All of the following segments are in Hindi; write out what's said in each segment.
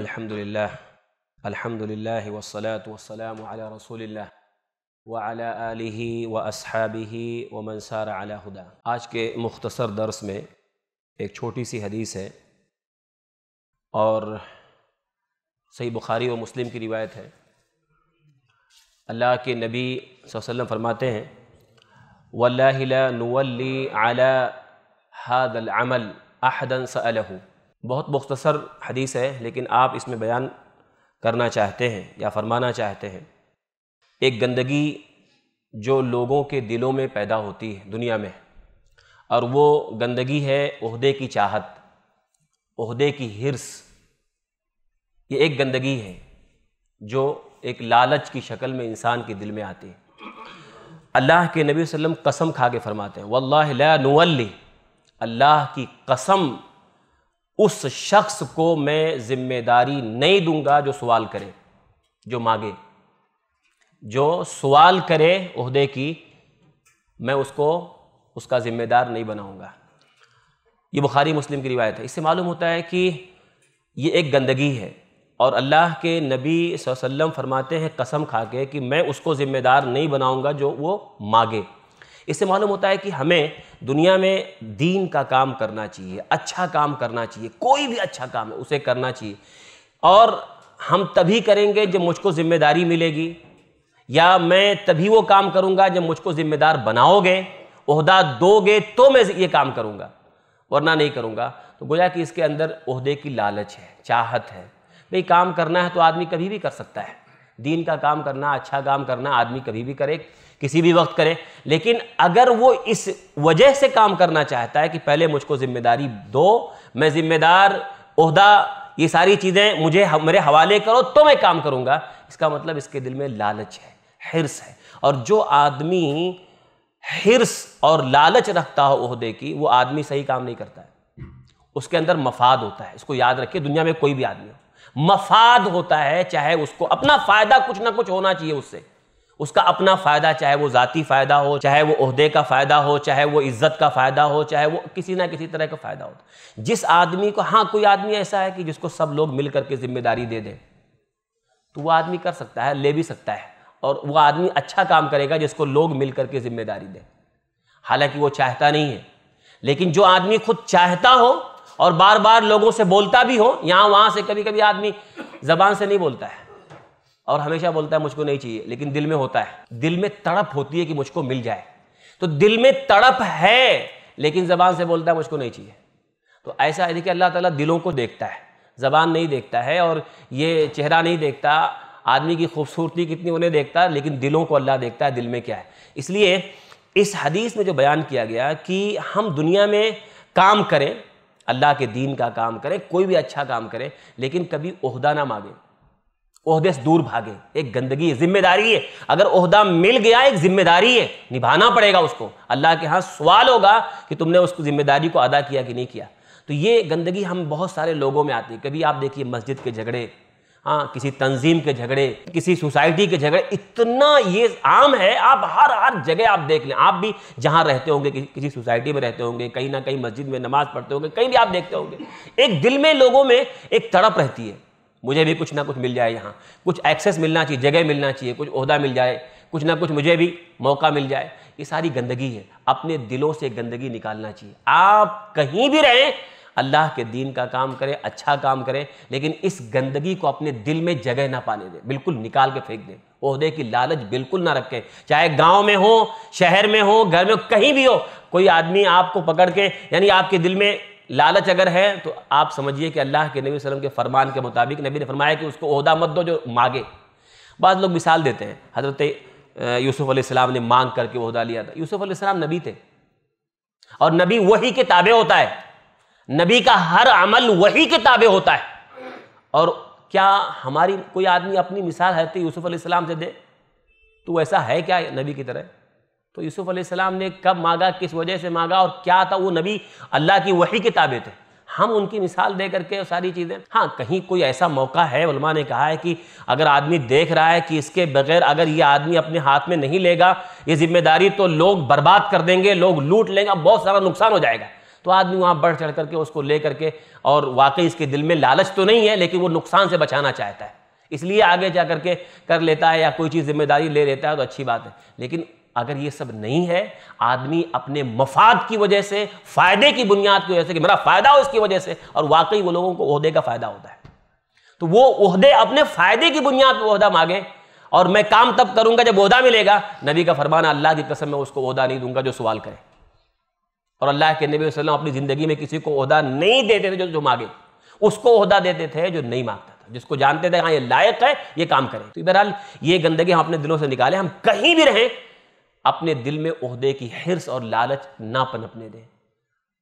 अल्हम्दुलिल्लाह अल्हम्दुलिल्लाह वसलात वसलाम अला रसूलिल्लाह व अला आलिही व असहाबिही व मनसार अला हुदा आज के मुख्तसर दर्स में एक छोटी सी हदीस है और सही बुखारी व मुस्लिम की रिवायत है अल्लाह के नबी वसल्लम फरमाते हैं वल्ला नवली अला हादल अमल अहदन सलहू बहुत मुख्तसर हदीस है लेकिन आप इसमें बयान करना चाहते हैं या फरमाना चाहते हैं एक गंदगी जो लोगों के दिलों में पैदा होती है दुनिया में और वो गंदगी है अहदे की चाहत अहदे की हिरस ये एक गंदगी है जो एक लालच की शक्ल में इंसान के दिल में आती है अल्लाह के नबी वसल्लम कसम खा के फरमाते हैं वल्लाह ला अल्लाह की कसम उस शख्स को मैं जिम्मेदारी नहीं दूंगा जो सवाल करे जो मांगे जो सवाल करे उहदे की मैं उसको उसका ज़िम्मेदार नहीं बनाऊंगा ये बुखारी मुस्लिम की रिवायत है इससे मालूम होता है कि ये एक गंदगी है और अल्लाह के नबी वसल्लम फरमाते हैं कसम खा के कि मैं उसको ज़िम्मेदार नहीं बनाऊंगा जो वो मांगे इससे मालूम होता है कि हमें दुनिया में दीन का काम करना चाहिए अच्छा काम करना चाहिए कोई भी अच्छा काम है उसे करना चाहिए और हम तभी करेंगे जब मुझको ज़िम्मेदारी मिलेगी या मैं तभी वो काम करूँगा जब मुझको ज़िम्मेदार बनाओगे उहदा दोगे तो मैं ये काम करूँगा वरना नहीं करूँगा तो गोया कि इसके अंदर उहदे की लालच है चाहत है भाई काम करना है तो आदमी कभी भी कर सकता है दीन का काम करना अच्छा काम करना आदमी कभी भी करे किसी भी वक्त करे लेकिन अगर वो इस वजह से काम करना चाहता है कि पहले मुझको ज़िम्मेदारी दो मैं ज़िम्मेदार उहदा ये सारी चीज़ें मुझे मेरे हवाले करो तो मैं काम करूँगा इसका मतलब इसके दिल में लालच है हिरस है और जो आदमी हिरस और लालच रखता हो अहदे की वो आदमी सही काम नहीं करता है उसके अंदर मफाद होता है इसको याद रखिए दुनिया में कोई भी आदमी हो मफाद होता है चाहे उसको अपना फ़ायदा कुछ ना कुछ होना चाहिए उससे उसका अपना फ़ायदा चाहे वो ज़ाती फ़ायदा हो चाहे वो अहदे का फ़ायदा हो चाहे वो इज़्ज़त का फ़ायदा हो चाहे वो किसी ना किसी तरह का फ़ायदा हो जिस आदमी को हाँ कोई आदमी ऐसा है कि जिसको सब लोग मिल करके ज़िम्मेदारी दे दें तो वो आदमी कर सकता है ले भी सकता है और वो आदमी अच्छा काम करेगा जिसको लोग मिल करके ज़िम्मेदारी दें हालांकि वो चाहता नहीं है लेकिन जो आदमी खुद चाहता हो और बार बार लोगों से बोलता भी हो यहाँ वहाँ से कभी कभी आदमी जबान से नहीं बोलता है और हमेशा बोलता है मुझको नहीं चाहिए लेकिन दिल में होता है दिल में तड़प होती है कि मुझको मिल जाए तो दिल में तड़प है लेकिन जबान से बोलता है मुझको नहीं चाहिए तो ऐसा है देखिए अल्लाह ताला दिलों को देखता है जबान नहीं देखता है और ये चेहरा नहीं देखता आदमी की खूबसूरती कितनी उन्हें देखता है लेकिन दिलों को अल्लाह देखता है दिल में क्या है इसलिए इस हदीस में जो बयान किया गया कि हम दुनिया में काम करें अल्लाह के दीन का काम करें कोई भी अच्छा काम करें लेकिन कभी ओहदा ना मांगे ओहदे से दूर भागे एक गंदगी है जिम्मेदारी है अगर ओहदा मिल गया एक जिम्मेदारी है निभाना पड़ेगा उसको अल्लाह के यहाँ सवाल होगा कि तुमने उसको जिम्मेदारी को अदा किया कि नहीं किया तो ये गंदगी हम बहुत सारे लोगों में आती है कभी आप देखिए मस्जिद के झगड़े हाँ किसी तंजीम के झगड़े किसी सोसाइटी के झगड़े इतना ये आम है आप हर हर जगह आप देख लें आप भी जहाँ रहते होंगे कि, किसी सोसाइटी में रहते होंगे कहीं ना कहीं मस्जिद में नमाज पढ़ते होंगे कहीं भी आप देखते होंगे एक दिल में लोगों में एक तड़प रहती है मुझे भी कुछ ना कुछ मिल जाए यहाँ कुछ एक्सेस मिलना चाहिए जगह मिलना चाहिए कुछ अहदा मिल जाए कुछ ना कुछ मुझे भी मौका मिल जाए ये सारी गंदगी है अपने दिलों से गंदगी निकालना चाहिए आप कहीं भी रहें अल्लाह के दीन का काम करें अच्छा काम करें लेकिन इस गंदगी को अपने दिल में जगह ना पाने दें बिल्कुल निकाल के फेंक दें अहदे की लालच बिल्कुल ना रखें चाहे गांव में हो शहर में हो घर में कहीं भी हो कोई आदमी आपको पकड़ के यानी आपके दिल में लालच अगर है तो आप समझिए कि अल्लाह के नबी वसलम के फरमान के मुताबिक नबी ने फरमाया कि उसको अहदा मत दो जो मांगे बाद लोग मिसाल देते हैं हज़रत यूसुफ़ ने मांग करके उहदा लिया था यूसुफ़ नबी थे और नबी वही के ताबे होता है नबी का हर अमल वही के ताबे होता है और क्या हमारी कोई आदमी अपनी मिसाल हजरत यूसुफ अलैहिस्सलाम से दे तो ऐसा है क्या नबी की तरह तो यूसुफ अलैहिस्सलाम ने कब मांगा किस वजह से मांगा और क्या था वो नबी अल्लाह की वही के ताबे थे हम उनकी मिसाल दे करके सारी चीज़ें हाँ कहीं कोई ऐसा मौका है उलमा ने कहा है कि अगर आदमी देख रहा है कि इसके बगैर अगर ये आदमी अपने हाथ में नहीं लेगा ये जिम्मेदारी तो लोग बर्बाद कर देंगे लोग लूट लेंगे बहुत सारा नुकसान हो जाएगा तो आदमी वहाँ बढ़ चढ़ करके उसको ले करके और वाकई इसके दिल में लालच तो नहीं है लेकिन वो नुकसान से बचाना चाहता है इसलिए आगे जा करके कर लेता है या कोई चीज़ जिम्मेदारी ले लेता है तो अच्छी बात है लेकिन अगर ये सब नहीं है आदमी अपने मफाद की वजह से फ़ायदे की बुनियाद की वजह से कि मेरा फ़ायदा हो इसकी वजह से और वाकई वो लोगों को ओहदे का फ़ायदा होता है तो वो ओहदे अपने फ़ायदे की बुनियाद पर ओहदा मांगे और मैं काम तब करूंगा जब ओहदा मिलेगा नबी का फरमाना अल्लाह की कसम मैं उसको ओहदा नहीं दूंगा जो सवाल करें और अल्लाह के नबी वसल्लम अपनी ज़िंदगी में किसी को अहदा नहीं देते थे जो जो मांगे उसको अहदा देते थे जो नहीं मांगता था जिसको जानते थे हाँ ये लायक है ये काम करें तो बहरहाल ये गंदगी हम अपने दिलों से निकालें हम कहीं भी रहें अपने दिल में अहदे की हिरस और लालच ना पनपने दें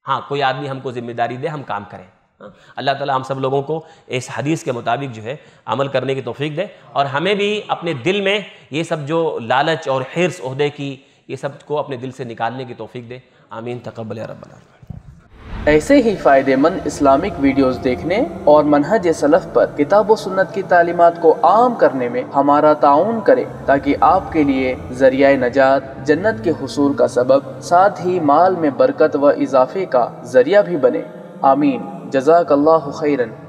हाँ कोई आदमी हमको जिम्मेदारी दे हम काम करें हाँ, अल्लाह ताला हम सब लोगों को इस हदीस के मुताबिक जो है अमल करने की तोफीक दे और हमें भी अपने दिल में ये सब जो लालच और हिरस अहदे की ये सब को अपने दिल से निकालने की तोफीक दे आमीन तकबल रबाल ऐसे ही फ़ायदेमंद इस्लामिक वीडियोस देखने और मनहज सलफ़ पर किताब व सुन्नत की तालीमत को आम करने में हमारा ताउन करें ताकि आपके लिए जरिया नजात जन्नत के हसूल का सबब साथ ही माल में बरकत व इजाफे का जरिया भी बने आमीन जजाक खैरन